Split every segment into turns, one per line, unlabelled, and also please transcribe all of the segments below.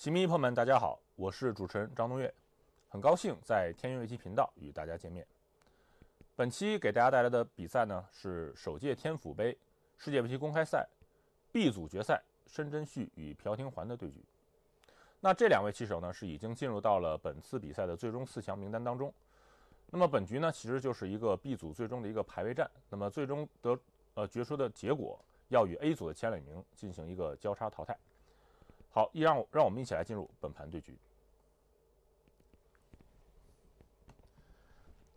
棋迷朋友们，大家好，我是主持人张东岳，很高兴在天元围棋频道与大家见面。本期给大家带来的比赛呢，是首届天府杯世界围棋公开赛 B 组决赛申真旭与朴廷桓的对局。那这两位棋手呢，是已经进入到了本次比赛的最终四强名单当中。那么本局呢，其实就是一个 B 组最终的一个排位战。那么最终得呃决出的结果，要与 A 组的前两名进行一个交叉淘汰。好，一让我让我们一起来进入本盘对局。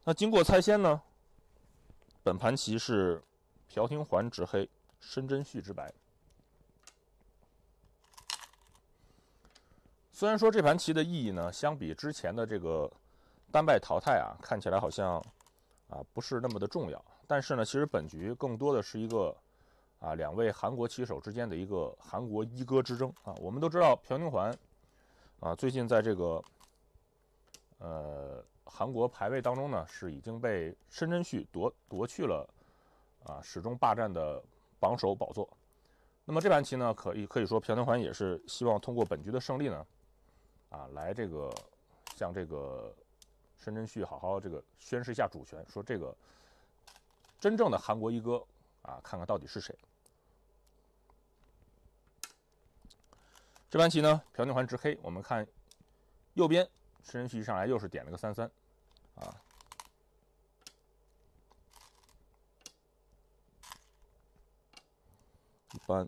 那经过猜先呢，本盘棋是朴廷桓执黑，申真旭执白。虽然说这盘棋的意义呢，相比之前的这个单败淘汰啊，看起来好像啊不是那么的重要，但是呢，其实本局更多的是一个。啊，两位韩国棋手之间的一个韩国一哥之争啊，我们都知道朴廷桓啊，最近在这个呃韩国排位当中呢，是已经被申真旭夺夺去了啊始终霸占的榜首宝座。那么这盘棋呢，可以可以说朴廷桓也是希望通过本局的胜利呢，啊来这个向这个申真旭好好这个宣示一下主权，说这个真正的韩国一哥啊，看看到底是谁。这盘棋呢，朴宁桓执黑。我们看右边吃人谞上来又是点了个三三，啊，般，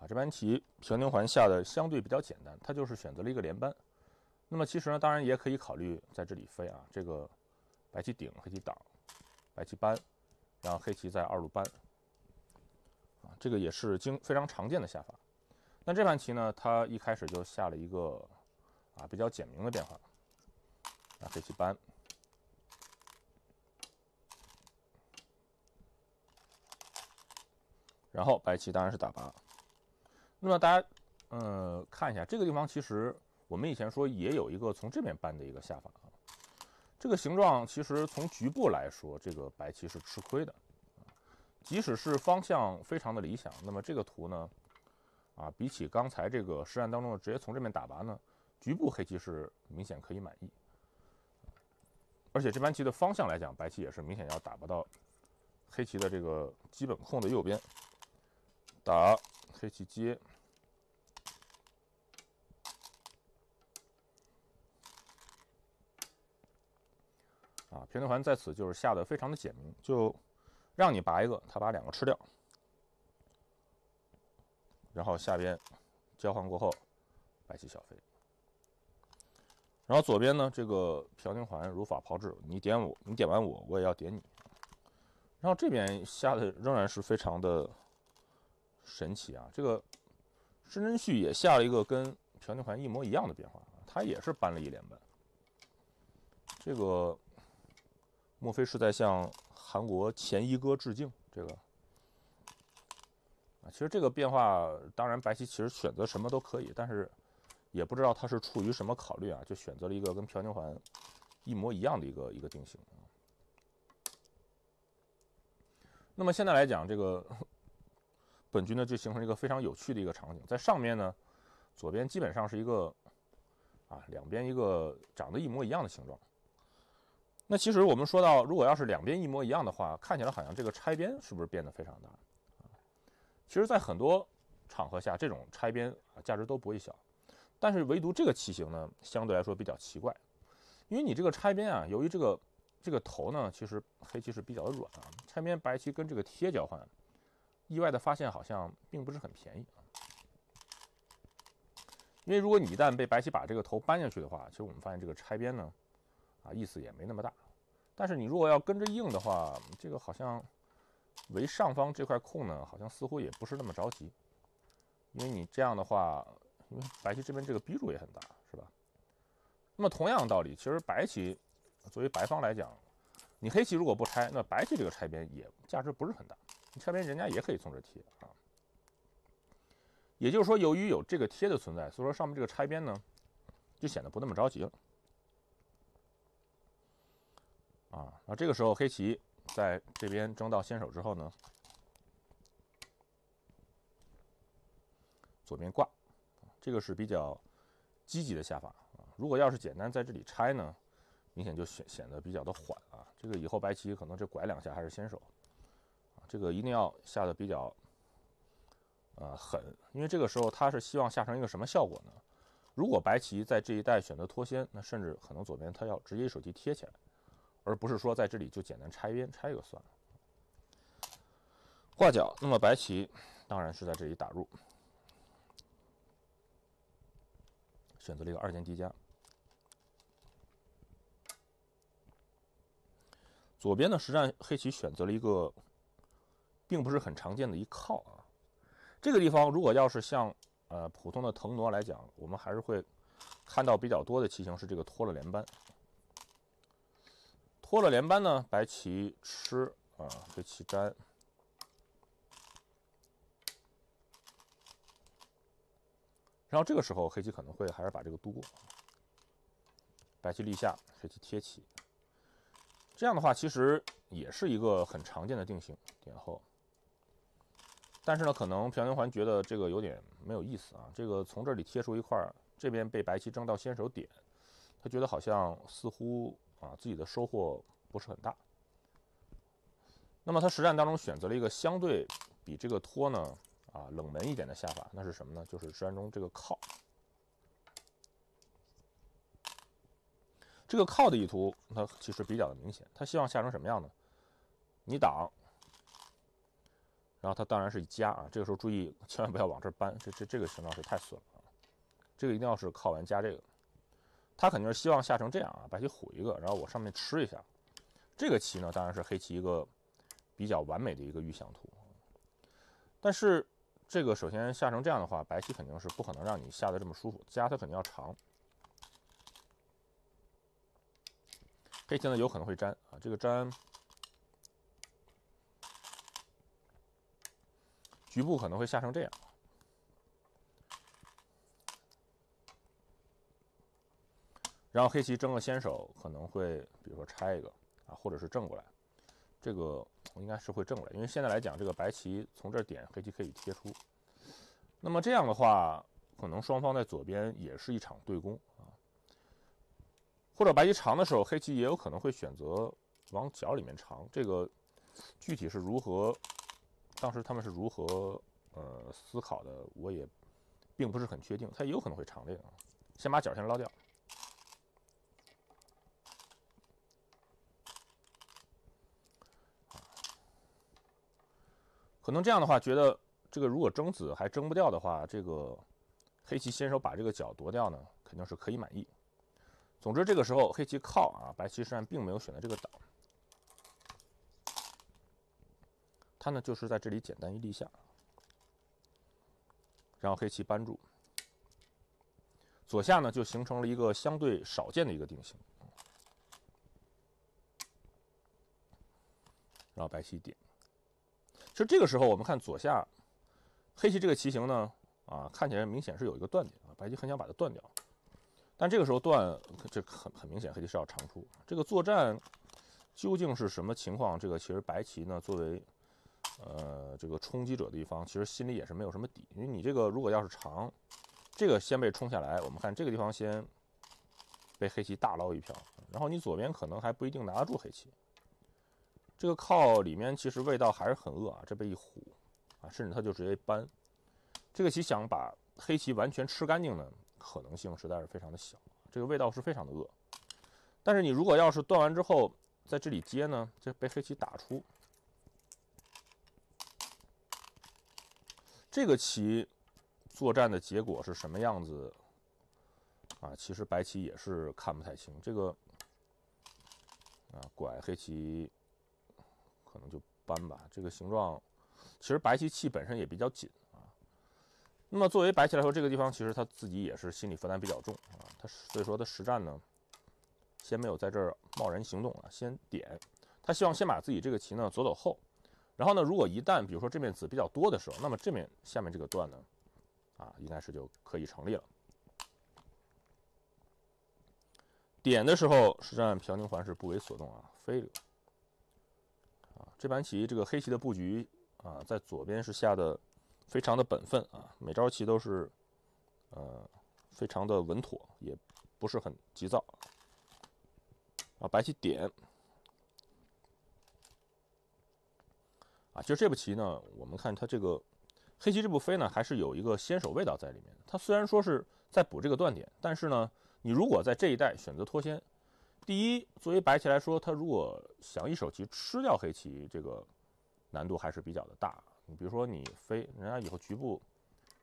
啊，这盘棋朴宁桓下的相对比较简单，他就是选择了一个连扳。那么其实呢，当然也可以考虑在这里飞啊，这个白棋顶，黑棋挡，白棋搬，然后黑棋在二路搬，啊，这个也是经非常常见的下法。那这盘棋呢？它一开始就下了一个啊比较简明的变化，那黑棋搬，然后白棋当然是打八。那么大家，呃，看一下这个地方，其实我们以前说也有一个从这边搬的一个下法啊。这个形状其实从局部来说，这个白棋是吃亏的，即使是方向非常的理想，那么这个图呢？啊，比起刚才这个实战当中的直接从这边打拔呢，局部黑棋是明显可以满意，而且这盘棋的方向来讲，白棋也是明显要打拔到黑棋的这个基本控的右边，打黑棋接。啊，平头环在此就是下的非常的简明，就让你拔一个，他把两个吃掉。然后下边交换过后，白棋小飞。然后左边呢，这个朴廷桓如法炮制，你点我，你点完我，我也要点你。然后这边下的仍然是非常的神奇啊！这个申真旭也下了一个跟朴廷桓一模一样的变化，他也是扳了一连扳。这个莫非是在向韩国前一哥致敬？这个。其实这个变化，当然白棋其实选择什么都可以，但是也不知道他是处于什么考虑啊，就选择了一个跟朴廷桓一模一样的一个一个定型。那么现在来讲，这个 本局呢就形成一个非常有趣的一个场景，在上面呢左边基本上是一个啊两边一个长得一模一样的形状。那其实我们说到，如果要是两边一模一样的话，看起来好像这个拆边是不是变得非常大？其实，在很多场合下，这种拆边啊，价值都不会小。但是，唯独这个棋形呢，相对来说比较奇怪。因为你这个拆边啊，由于这个这个头呢，其实黑棋是比较软啊。拆边白棋跟这个贴交换，意外的发现好像并不是很便宜啊。因为如果你一旦被白棋把这个头搬下去的话，其实我们发现这个拆边呢，啊，意思也没那么大。但是你如果要跟着硬的话，这个好像。围上方这块空呢，好像似乎也不是那么着急，因为你这样的话，因为白棋这边这个逼住也很大，是吧？那么同样的道理，其实白棋作为白方来讲，你黑棋如果不拆，那白棋这个拆边也价值不是很大，拆边人家也可以从这贴啊。也就是说，由于有这个贴的存在，所以说上面这个拆边呢，就显得不那么着急了。啊，那这个时候黑棋。在这边争到先手之后呢，左边挂，这个是比较积极的下法啊。如果要是简单在这里拆呢，明显就显显得比较的缓啊。这个以后白棋可能这拐两下还是先手，这个一定要下的比较呃狠，因为这个时候他是希望下成一个什么效果呢？如果白棋在这一带选择脱先，那甚至可能左边他要直接手机贴起来。而不是说在这里就简单拆一边拆一个算了，挂角。那么白棋当然是在这里打入，选择了一个二间低夹。左边的实战黑棋选择了一个并不是很常见的一靠啊。这个地方如果要是像呃普通的腾挪来讲，我们还是会看到比较多的棋形是这个脱了连扳。拖了连扳呢，白棋吃啊，黑棋粘。然后这个时候黑棋可能会还是把这个过，白棋立下，黑棋贴起。这样的话其实也是一个很常见的定型点后。但是呢，可能平云环觉得这个有点没有意思啊。这个从这里贴出一块，这边被白棋争到先手点，他觉得好像似乎。啊，自己的收获不是很大。那么他实战当中选择了一个相对比这个托呢，啊，冷门一点的下法，那是什么呢？就是实战中这个靠。这个靠的意图，它其实比较的明显，他希望下成什么样呢？你挡，然后他当然是一加啊。这个时候注意，千万不要往这搬，这这这个形状是太损了，这个一定要是靠完加这个。他肯定是希望下成这样啊，白棋虎一个，然后我上面吃一下。这个棋呢，当然是黑棋一个比较完美的一个预想图。但是这个首先下成这样的话，白棋肯定是不可能让你下的这么舒服，加它肯定要长。黑棋呢有可能会粘啊，这个粘局部可能会下成这样。然后黑棋争个先手，可能会比如说拆一个啊，或者是正过来。这个我应该是会正过来，因为现在来讲，这个白棋从这点黑棋可以贴出。那么这样的话，可能双方在左边也是一场对攻啊。或者白棋长的时候，黑棋也有可能会选择往角里面长。这个具体是如何，当时他们是如何呃思考的，我也并不是很确定。它也有可能会长这个，先把角先捞掉。可能这样的话，觉得这个如果争子还争不掉的话，这个黑棋先手把这个角夺掉呢，肯定是可以满意。总之，这个时候黑棋靠啊，白棋实际上并没有选择这个挡，他呢就是在这里简单一立下，然后黑棋扳住，左下呢就形成了一个相对少见的一个定型，然后白棋点。其实这个时候，我们看左下黑棋这个棋形呢，啊，看起来明显是有一个断点啊。白棋很想把它断掉，但这个时候断，这很很明显，黑棋是要长出。这个作战究竟是什么情况？这个其实白棋呢，作为呃这个冲击者的一方，其实心里也是没有什么底，因为你这个如果要是长，这个先被冲下来，我们看这个地方先被黑棋大捞一票，然后你左边可能还不一定拿得住黑棋。这个靠里面其实味道还是很恶啊！这被一虎啊，甚至他就直接搬。这个棋想把黑棋完全吃干净呢，可能性实在是非常的小。这个味道是非常的恶。但是你如果要是断完之后在这里接呢，就被黑棋打出。这个棋作战的结果是什么样子啊？其实白棋也是看不太清这个啊，拐黑棋。可能就搬吧，这个形状其实白棋气本身也比较紧啊。那么作为白棋来说，这个地方其实他自己也是心理负担比较重啊。他所以说他实战呢，先没有在这儿贸然行动啊，先点。他希望先把自己这个棋呢左走后，然后呢，如果一旦比如说这面子比较多的时候，那么这面下面这个段呢，啊，应该是就可以成立了。点的时候，实战朴宁桓是不为所动啊，飞。这盘棋，这个黑棋的布局啊，在左边是下的非常的本分啊，每招棋都是呃非常的稳妥，也不是很急躁啊。白棋点啊，其实这步棋呢，我们看它这个黑棋这步飞呢，还是有一个先手味道在里面。它虽然说是在补这个断点，但是呢，你如果在这一带选择脱先。第一，作为白棋来说，他如果想一手棋吃掉黑棋，这个难度还是比较的大。你比如说，你飞，人家以后局部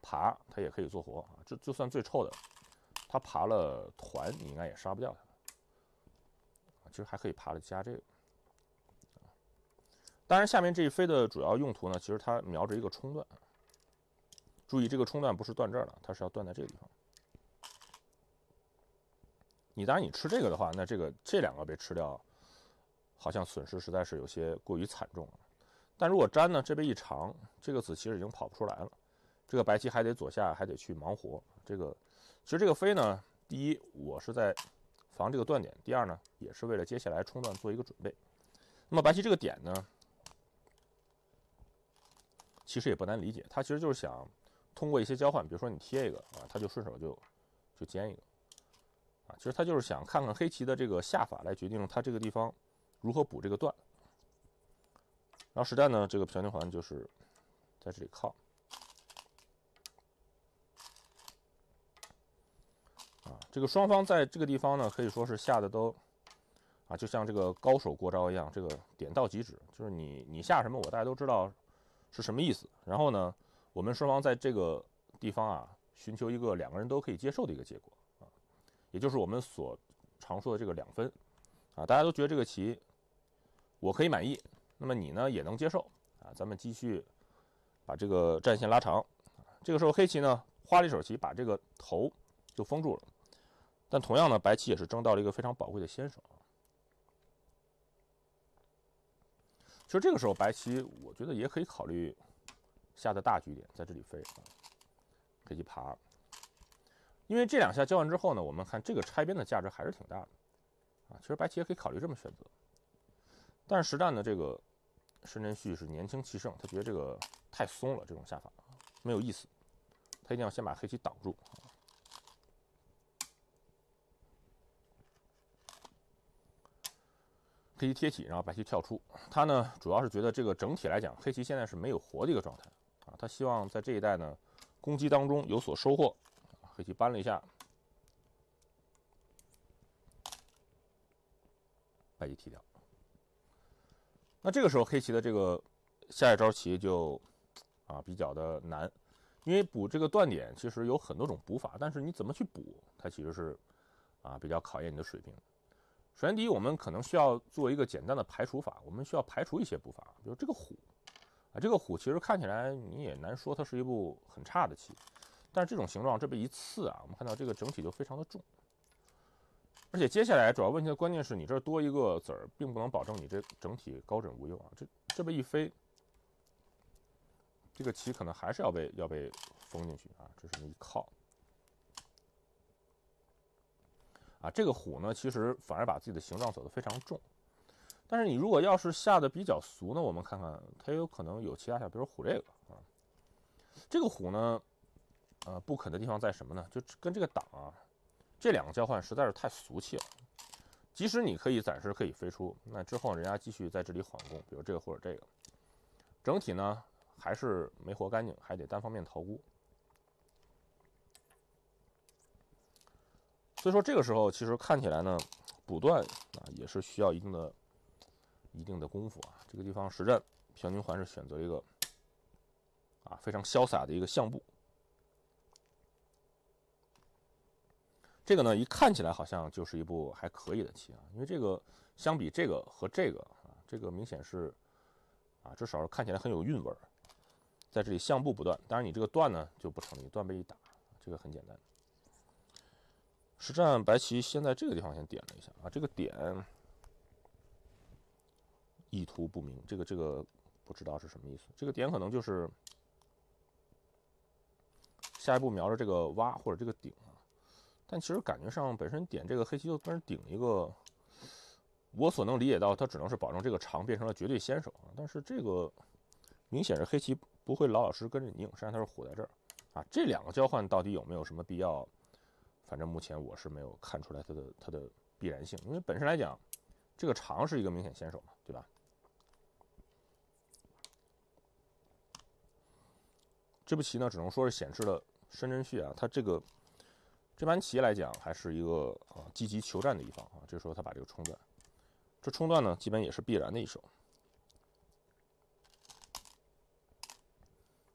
爬，他也可以做活啊。就就算最臭的，他爬了团，你应该也杀不掉他。其实还可以爬了加这个。当然，下面这一飞的主要用途呢，其实它瞄着一个冲断。注意，这个冲断不是断这儿的，它是要断在这个地方。你当然，你吃这个的话，那这个这两个被吃掉，好像损失实在是有些过于惨重了。但如果粘呢，这边一长，这个子其实已经跑不出来了，这个白棋还得左下还得去忙活。这个其实这个飞呢，第一我是在防这个断点，第二呢也是为了接下来冲断做一个准备。那么白棋这个点呢，其实也不难理解，他其实就是想通过一些交换，比如说你贴一个啊，他就顺手就就尖一个。其实他就是想看看黑棋的这个下法，来决定他这个地方如何补这个断。然后实战呢，这个朴廷桓就是在这里靠。啊，这个双方在这个地方呢，可以说是下的都，啊，就像这个高手过招一样，这个点到即止，就是你你下什么，我大家都知道是什么意思。然后呢，我们双方在这个地方啊，寻求一个两个人都可以接受的一个结果。也就是我们所常说的这个两分，啊，大家都觉得这个棋我可以满意，那么你呢也能接受，啊，咱们继续把这个战线拉长。这个时候黑棋呢花了一手棋把这个头就封住了，但同样呢白棋也是争到了一个非常宝贵的先手其实这个时候白棋我觉得也可以考虑下的大局点，在这里飞，啊，可以爬。因为这两下交完之后呢，我们看这个拆边的价值还是挺大的，啊，其实白棋也可以考虑这么选择，但是实战呢，这个申真旭是年轻气盛，他觉得这个太松了，这种下法没有意思，他一定要先把黑棋挡住，黑棋贴起，然后白棋跳出，他呢主要是觉得这个整体来讲，黑棋现在是没有活的一个状态啊，他希望在这一代呢攻击当中有所收获。白棋搬了一下，白棋踢掉。那这个时候黑棋的这个下一招棋就啊比较的难，因为补这个断点其实有很多种补法，但是你怎么去补，它其实是啊比较考验你的水平。首先第一，我们可能需要做一个简单的排除法，我们需要排除一些步法，比如这个虎啊，这个虎其实看起来你也难说它是一步很差的棋。但是这种形状这么一刺啊，我们看到这个整体就非常的重，而且接下来主要问题的关键是你这多一个子儿，并不能保证你这整体高枕无忧啊。这这么一飞，这个棋可能还是要被要被封进去啊。这是一靠啊，这个虎呢，其实反而把自己的形状走得非常重。但是你如果要是下的比较俗呢，我们看看它也有可能有其他下，比如虎这个啊，这个虎呢。呃，不肯的地方在什么呢？就跟这个挡啊，这两个交换实在是太俗气了。即使你可以暂时可以飞出，那之后人家继续在这里缓攻，比如这个或者这个，整体呢还是没活干净，还得单方面逃孤。所以说，这个时候其实看起来呢，补断啊也是需要一定的、一定的功夫啊。这个地方实战平宁环是选择一个啊非常潇洒的一个相步。这个呢，一看起来好像就是一部还可以的棋啊，因为这个相比这个和这个啊，这个明显是啊，至少看起来很有韵味儿。在这里相布不断，当然你这个断呢就不成立，断被一打，这个很简单。实战白棋先在这个地方先点了一下啊，这个点意图不明，这个这个不知道是什么意思，这个点可能就是下一步瞄着这个挖或者这个顶。但其实感觉上，本身点这个黑棋就算是顶一个，我所能理解到，它只能是保证这个长变成了绝对先手啊。但是这个明显是黑棋不会老老实实跟着你硬，实际上它是虎在这儿啊。这两个交换到底有没有什么必要？反正目前我是没有看出来它的它的必然性，因为本身来讲，这个长是一个明显先手嘛，对吧？这步棋呢，只能说是显示了申真旭啊，他这个。这盘棋来讲，还是一个啊积极求战的一方啊。这时候他把这个冲断，这冲断呢，基本也是必然的一手。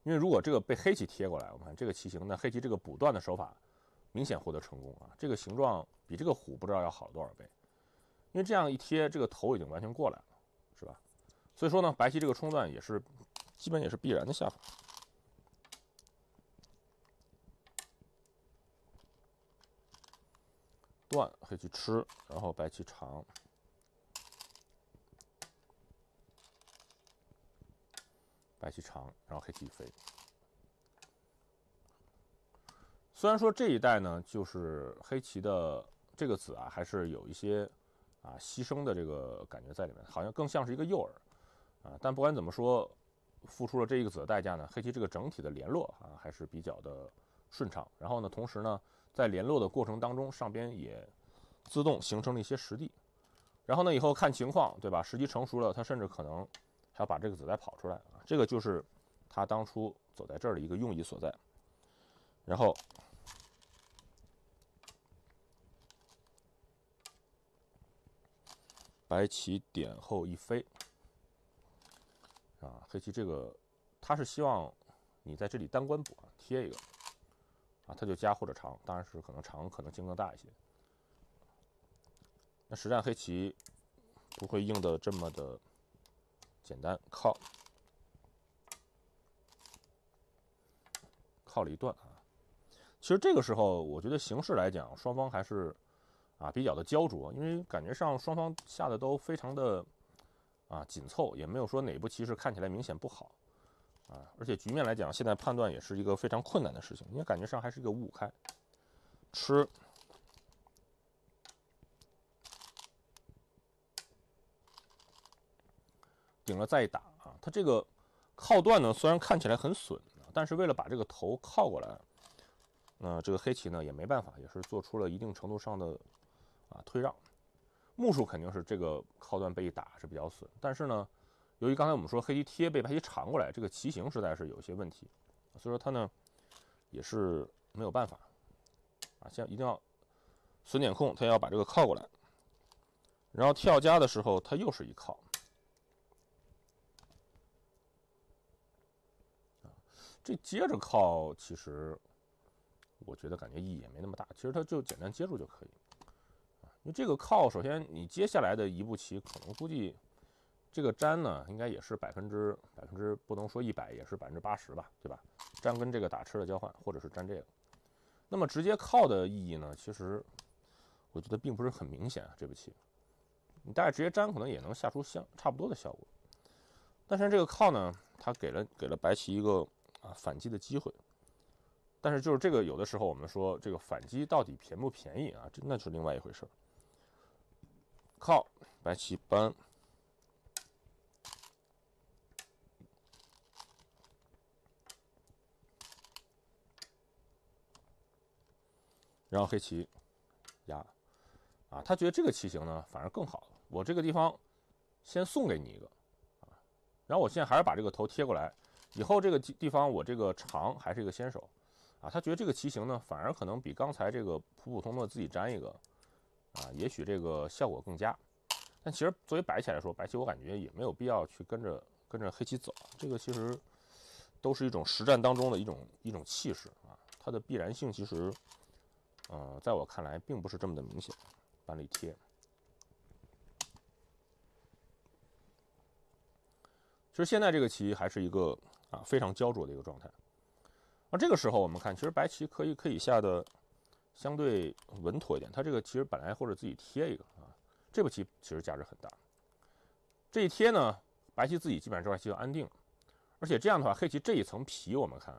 因为如果这个被黑棋贴过来，我们看这个棋形，那黑棋这个补断的手法明显获得成功啊。这个形状比这个虎不知道要好多少倍。因为这样一贴，这个头已经完全过来了，是吧？所以说呢，白棋这个冲断也是基本也是必然的下法。黑棋吃，然后白棋长，白棋长，然后黑棋飞。虽然说这一代呢，就是黑棋的这个子啊，还是有一些啊牺牲的这个感觉在里面，好像更像是一个诱饵啊。但不管怎么说，付出了这一个子的代价呢，黑棋这个整体的联络啊还是比较的顺畅。然后呢，同时呢。在联络的过程当中，上边也自动形成了一些实地，然后呢，以后看情况，对吧？时机成熟了，他甚至可能还要把这个子再跑出来啊。这个就是他当初走在这儿的一个用意所在。然后，白棋点后一飞，啊，黑棋这个他是希望你在这里单官补啊，贴一个。啊，他就加或者长，当然是可能长，可能性更大一些。那实战黑棋不会硬的这么的简单，靠靠了一段啊。其实这个时候，我觉得形势来讲，双方还是啊比较的焦灼，因为感觉上双方下的都非常的啊紧凑，也没有说哪步棋是看起来明显不好。啊，而且局面来讲，现在判断也是一个非常困难的事情。你感觉上还是一个五五开，吃顶了再打啊。他这个靠断呢，虽然看起来很损，但是为了把这个头靠过来，呃，这个黑棋呢也没办法，也是做出了一定程度上的啊退让。目数肯定是这个靠断被一打是比较损，但是呢。由于刚才我们说黑棋贴被白棋缠过来，这个棋形实在是有些问题，所以说他呢也是没有办法啊，先一定要损点控，他要把这个靠过来，然后跳加的时候他又是一靠这接着靠其实我觉得感觉意义也没那么大，其实他就简单接住就可以啊，因为这个靠首先你接下来的一步棋可能估计。这个粘呢，应该也是百分之百分之不能说一百，也是百分之八十吧，对吧？粘跟这个打吃的交换，或者是粘这个，那么直接靠的意义呢，其实我觉得并不是很明显啊。这步棋，你大概直接粘可能也能下出相差不多的效果，但是这个靠呢，它给了给了白棋一个啊反击的机会。但是就是这个有的时候我们说这个反击到底便不便宜啊，真的是另外一回事。靠，白棋搬。然后黑棋，压，啊，他觉得这个棋形呢反而更好。我这个地方，先送给你一个，啊，然后我现在还是把这个头贴过来，以后这个地方我这个长还是一个先手，啊，他觉得这个棋形呢反而可能比刚才这个普普通的自己粘一个，啊，也许这个效果更佳。但其实作为白棋来说，白棋我感觉也没有必要去跟着跟着黑棋走，这个其实，都是一种实战当中的一种一种气势啊，它的必然性其实。嗯，在我看来，并不是这么的明显。板里贴，其实现在这个棋还是一个啊非常焦灼的一个状态。而这个时候，我们看，其实白棋可以可以下的相对稳妥一点。他这个其实本来或者自己贴一个啊，这步棋其实价值很大。这一贴呢，白棋自己基本上这块棋就安定了。而且这样的话，黑棋这一层皮，我们看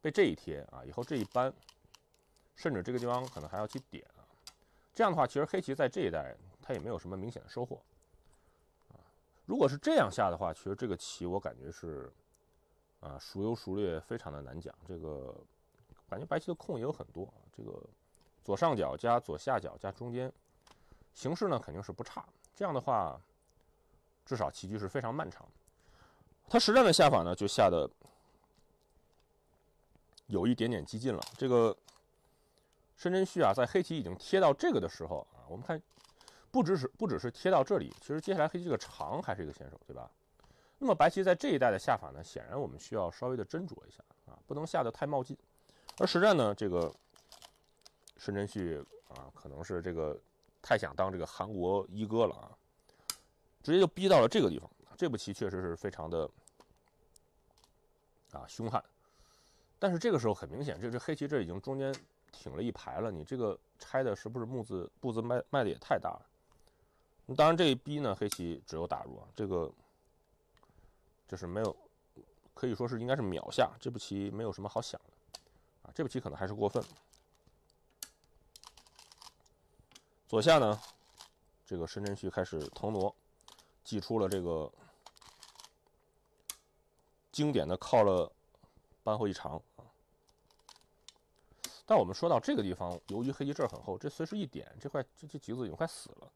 被这一贴啊，以后这一扳。甚至这个地方可能还要去点啊，这样的话，其实黑棋在这一带它也没有什么明显的收获啊。如果是这样下的话，其实这个棋我感觉是啊，孰优孰劣非常的难讲。这个感觉白棋的空也有很多啊。这个左上角加左下角加中间，形势呢肯定是不差。这样的话，至少棋局是非常漫长的。他实战的下法呢就下的有一点点激进了，这个。申真旭啊，在黑棋已经贴到这个的时候啊，我们看不只是不只是贴到这里，其实接下来黑这个长还是一个先手，对吧？那么白棋在这一带的下法呢，显然我们需要稍微的斟酌一下啊，不能下得太冒进。而实战呢，这个申真旭啊，可能是这个太想当这个韩国一哥了啊，直接就逼到了这个地方。这步棋确实是非常的啊凶悍，但是这个时候很明显，这只黑棋这已经中间。挺了一排了，你这个拆的是不是木字步子迈迈的也太大了？当然这一逼呢，黑棋只有打入啊，这个就是没有，可以说是应该是秒下这步棋，没有什么好想的啊，这步棋可能还是过分。左下呢，这个深真旭开始腾挪，祭出了这个经典的靠了扳后一长。但我们说到这个地方，由于黑棋这儿很厚，这随时一点，这块这这棋子已经快死了。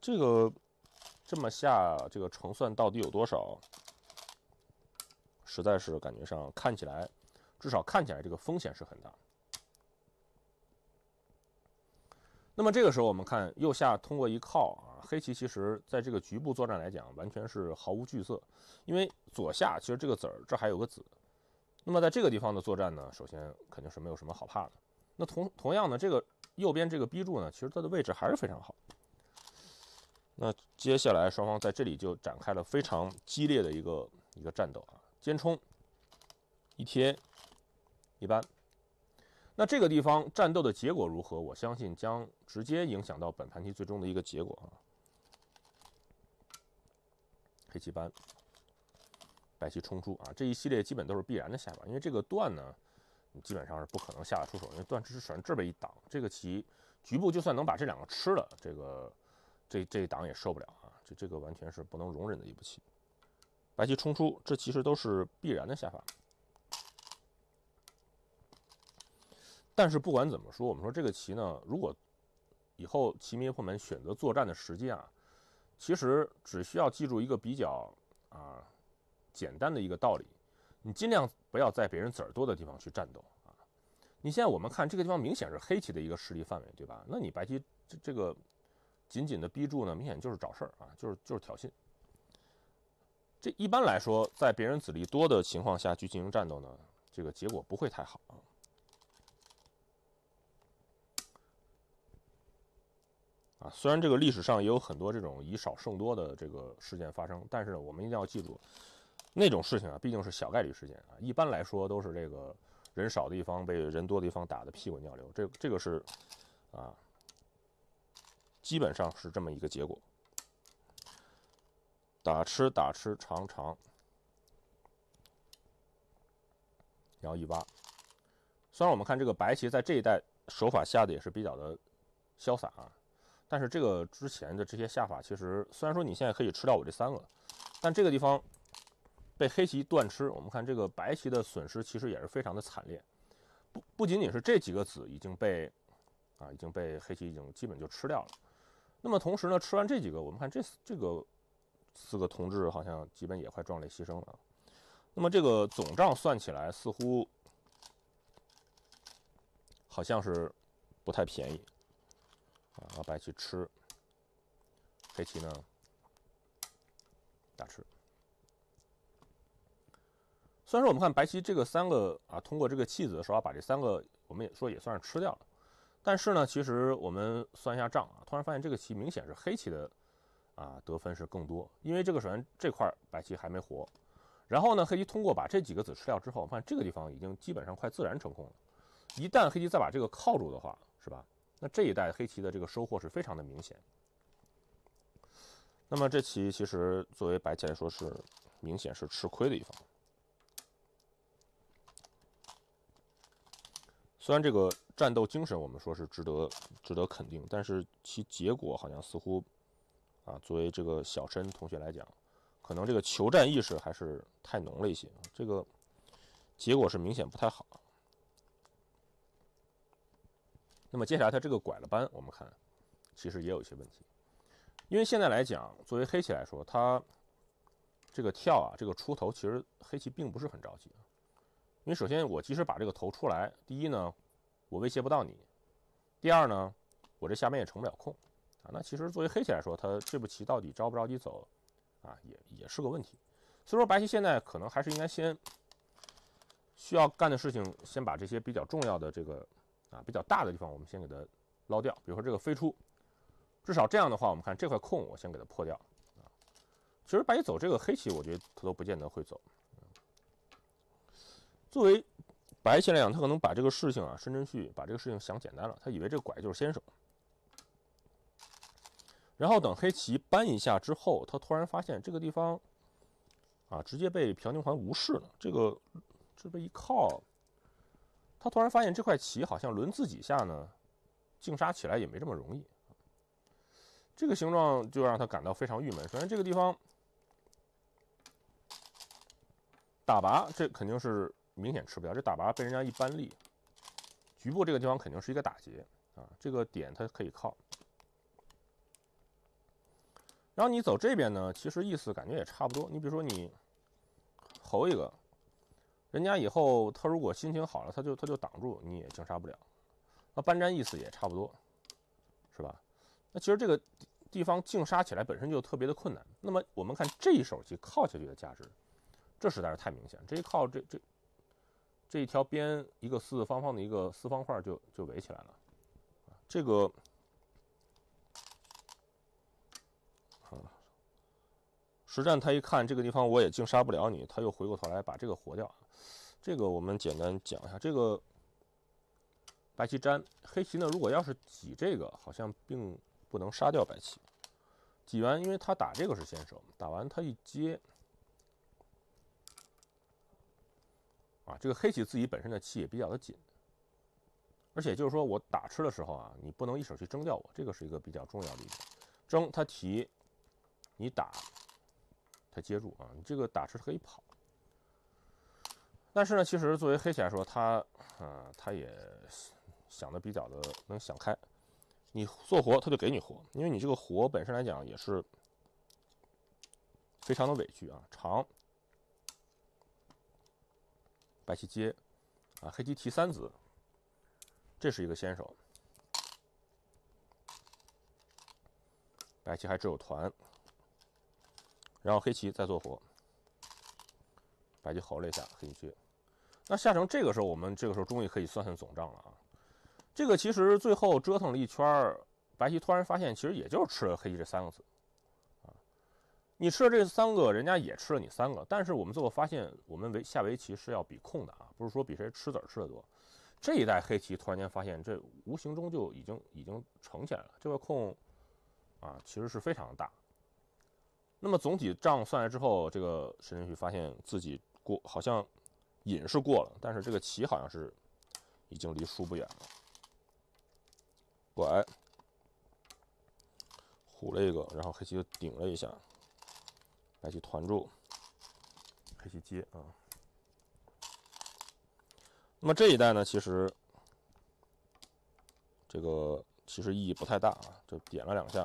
这个这么下，这个成算到底有多少？实在是感觉上看起来，至少看起来这个风险是很大。那么这个时候我们看右下通过一靠啊，黑棋其实在这个局部作战来讲完全是毫无惧色，因为左下其实这个子儿，这还有个子。那么在这个地方的作战呢，首先肯定是没有什么好怕的。那同同样呢，这个右边这个 B 柱呢，其实它的位置还是非常好。那接下来双方在这里就展开了非常激烈的一个一个战斗啊，尖冲，一贴，一般。那这个地方战斗的结果如何，我相信将直接影响到本盘棋最终的一个结果啊。黑棋搬。白棋冲出啊，这一系列基本都是必然的下法，因为这个断呢，你基本上是不可能下的出手，因为断只是这边一挡，这个棋局部就算能把这两个吃了，这个这这挡也受不了啊，这这个完全是不能容忍的一步棋。白棋冲出，这其实都是必然的下法。但是不管怎么说，我们说这个棋呢，如果以后棋迷朋友们选择作战的时机啊，其实只需要记住一个比较啊。简单的一个道理，你尽量不要在别人子儿多的地方去战斗啊！你现在我们看这个地方明显是黑棋的一个势力范围，对吧？那你白棋这这个紧紧的逼住呢，明显就是找事儿啊，就是就是挑衅。这一般来说，在别人子力多的情况下去进行战斗呢，这个结果不会太好啊。啊，虽然这个历史上也有很多这种以少胜多的这个事件发生，但是呢，我们一定要记住。那种事情啊，毕竟是小概率事件啊。一般来说都是这个人少的地方被人多的地方打的屁滚尿流，这这个是啊，基本上是这么一个结果。打吃打吃长长，然后一挖。虽然我们看这个白棋在这一代手法下的也是比较的潇洒啊，但是这个之前的这些下法其实，虽然说你现在可以吃掉我这三个，但这个地方。被黑棋断吃，我们看这个白棋的损失其实也是非常的惨烈，不不仅仅是这几个子已经被啊已经被黑棋已经基本就吃掉了，那么同时呢，吃完这几个，我们看这这个四个同志好像基本也快壮烈牺牲了，那么这个总账算起来似乎好像是不太便宜啊，白棋吃，黑棋呢大吃。虽然说，我们看白棋这个三个啊，通过这个弃子，的稍微把这三个我们也说也算是吃掉了。但是呢，其实我们算一下账啊，突然发现这个棋明显是黑棋的啊，得分是更多。因为这个首先这块白棋还没活，然后呢，黑棋通过把这几个子吃掉之后，我们现这个地方已经基本上快自然成空了。一旦黑棋再把这个靠住的话，是吧？那这一代黑棋的这个收获是非常的明显。那么这棋其实作为白棋来说，是明显是吃亏的一方。虽然这个战斗精神我们说是值得值得肯定，但是其结果好像似乎，啊，作为这个小陈同学来讲，可能这个求战意识还是太浓了一些，这个结果是明显不太好。那么接下来他这个拐了班，我们看其实也有一些问题，因为现在来讲，作为黑棋来说，他这个跳啊，这个出头，其实黑棋并不是很着急。因为首先，我即使把这个头出来，第一呢，我威胁不到你；第二呢，我这下面也成不了空啊。那其实作为黑棋来说，他这步棋到底着不着急走啊，也也是个问题。所以说，白棋现在可能还是应该先需要干的事情，先把这些比较重要的这个啊比较大的地方，我们先给它捞掉。比如说这个飞出，至少这样的话，我们看这块空，我先给它破掉啊。其实白棋走这个黑棋，我觉得他都不见得会走。作为白棋来讲，他可能把这个事情啊，认真去把这个事情想简单了。他以为这个拐就是先手，然后等黑棋搬一下之后，他突然发现这个地方啊，直接被朴廷桓无视了。这个这边一靠，他突然发现这块棋好像轮自己下呢，净杀起来也没这么容易。这个形状就让他感到非常郁闷。首先这个地方打拔，这肯定是。明显吃不掉，这打拔被人家一扳力，局部这个地方肯定是一个打劫啊！这个点它可以靠。然后你走这边呢，其实意思感觉也差不多。你比如说你吼一个，人家以后他如果心情好了，他就他就挡住，你也净杀不了。那搬粘意思也差不多，是吧？那其实这个地方净杀起来本身就特别的困难。那么我们看这一手棋靠下去的价值，这实在是太明显。这一靠，这这。这一条边，一个四四方方的一个四方块就就围起来了。这个，啊，实战他一看这个地方我也净杀不了你，他又回过头来把这个活掉。这个我们简单讲一下，这个白棋粘黑棋呢，如果要是挤这个，好像并不能杀掉白棋。挤完，因为他打这个是先手，打完他一接。啊，这个黑棋自己本身的气也比较的紧，而且就是说我打吃的时候啊，你不能一手去争掉我，这个是一个比较重要的一点。争他提，你打，他接住啊，你这个打吃可以跑。但是呢，其实作为黑棋来说，他啊他也想的比较的能想开，你做活他就给你活，因为你这个活本身来讲也是非常的委屈啊，长。白棋接，啊，黑棋提三子，这是一个先手。白棋还只有团，然后黑棋再做活，白棋吼了一下，黑棋。那下成这个时候，我们这个时候终于可以算算总账了啊！这个其实最后折腾了一圈儿，白棋突然发现，其实也就是吃了黑棋这三个子。你吃了这三个，人家也吃了你三个，但是我们最后发现，我们围下围棋是要比空的啊，不是说比谁吃子吃的多。这一代黑棋突然间发现，这无形中就已经已经成起来了。这个空啊，其实是非常大。那么总体账算来之后，这个沈天旭发现自己过好像瘾是过了，但是这个棋好像是已经离输不远了。拐虎了一个，然后黑棋就顶了一下。白棋团住，黑棋接啊。那么这一代呢，其实这个其实意义不太大啊，就点了两下。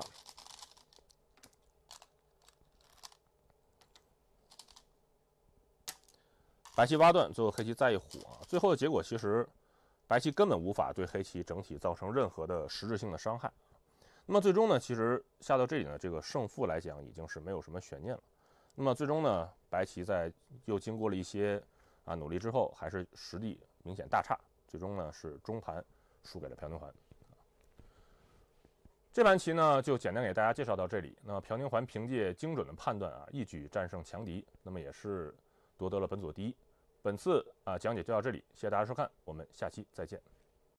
白棋挖断，最后黑棋再一虎啊，最后的结果其实白棋根本无法对黑棋整体造成任何的实质性的伤害。那么最终呢，其实下到这里呢，这个胜负来讲已经是没有什么悬念了。那么最终呢，白棋在又经过了一些啊努力之后，还是实力明显大差，最终呢是中盘输给了朴廷桓。这盘棋呢就简单给大家介绍到这里。那朴廷桓凭借精准的判断啊，一举战胜强敌，那么也是夺得了本组第一。本次啊讲解就到这里，谢谢大家收看，我们下期再见。